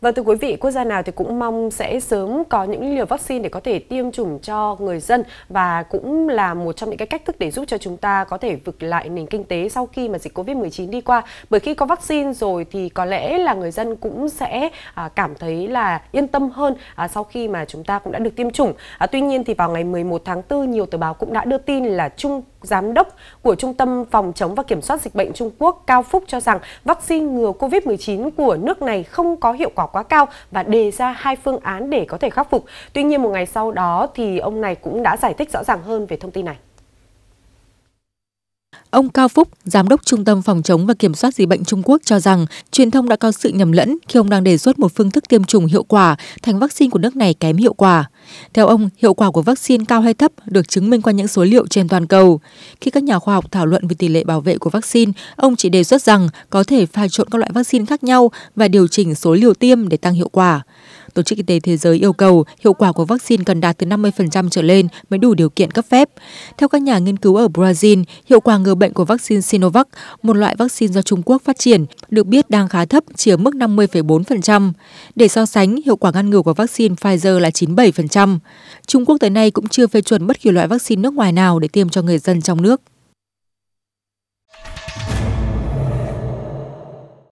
Và vâng, thưa quý vị, quốc gia nào thì cũng mong sẽ sớm có những liều vaccine để có thể tiêm chủng cho người dân và cũng là một trong những cái cách thức để giúp cho chúng ta có thể vực lại nền kinh tế sau khi mà dịch Covid-19 đi qua. Bởi khi có vaccine rồi thì có lẽ là người dân cũng sẽ à, cảm thấy là yên tâm hơn à, sau khi mà chúng ta cũng đã được tiêm chủng. À, tuy nhiên thì vào ngày 11 tháng 4, nhiều tờ báo cũng đã đưa tin là Trung Giám đốc của Trung tâm Phòng chống và Kiểm soát Dịch bệnh Trung Quốc Cao Phúc cho rằng vaccine ngừa COVID-19 của nước này không có hiệu quả quá cao và đề ra hai phương án để có thể khắc phục. Tuy nhiên một ngày sau đó thì ông này cũng đã giải thích rõ ràng hơn về thông tin này. Ông Cao Phúc, Giám đốc Trung tâm Phòng chống và Kiểm soát Dịch bệnh Trung Quốc cho rằng truyền thông đã có sự nhầm lẫn khi ông đang đề xuất một phương thức tiêm chủng hiệu quả thành vaccine của nước này kém hiệu quả. Theo ông, hiệu quả của vaccine cao hay thấp được chứng minh qua những số liệu trên toàn cầu. Khi các nhà khoa học thảo luận về tỷ lệ bảo vệ của vaccine, ông chỉ đề xuất rằng có thể pha trộn các loại vaccine khác nhau và điều chỉnh số liều tiêm để tăng hiệu quả. Tổ chức Y tế Thế giới yêu cầu hiệu quả của vaccine cần đạt từ 50% trở lên mới đủ điều kiện cấp phép. Theo các nhà nghiên cứu ở Brazil, hiệu quả ngừa bệnh của vaccine Sinovac, một loại vaccine do Trung Quốc phát triển, được biết đang khá thấp, chỉ ở mức 50,4%. Để so sánh, hiệu quả ngăn ngừa của vaccine Pfizer là 97%. Trung Quốc tới nay cũng chưa phê chuẩn bất kỳ loại vaccine nước ngoài nào để tiêm cho người dân trong nước.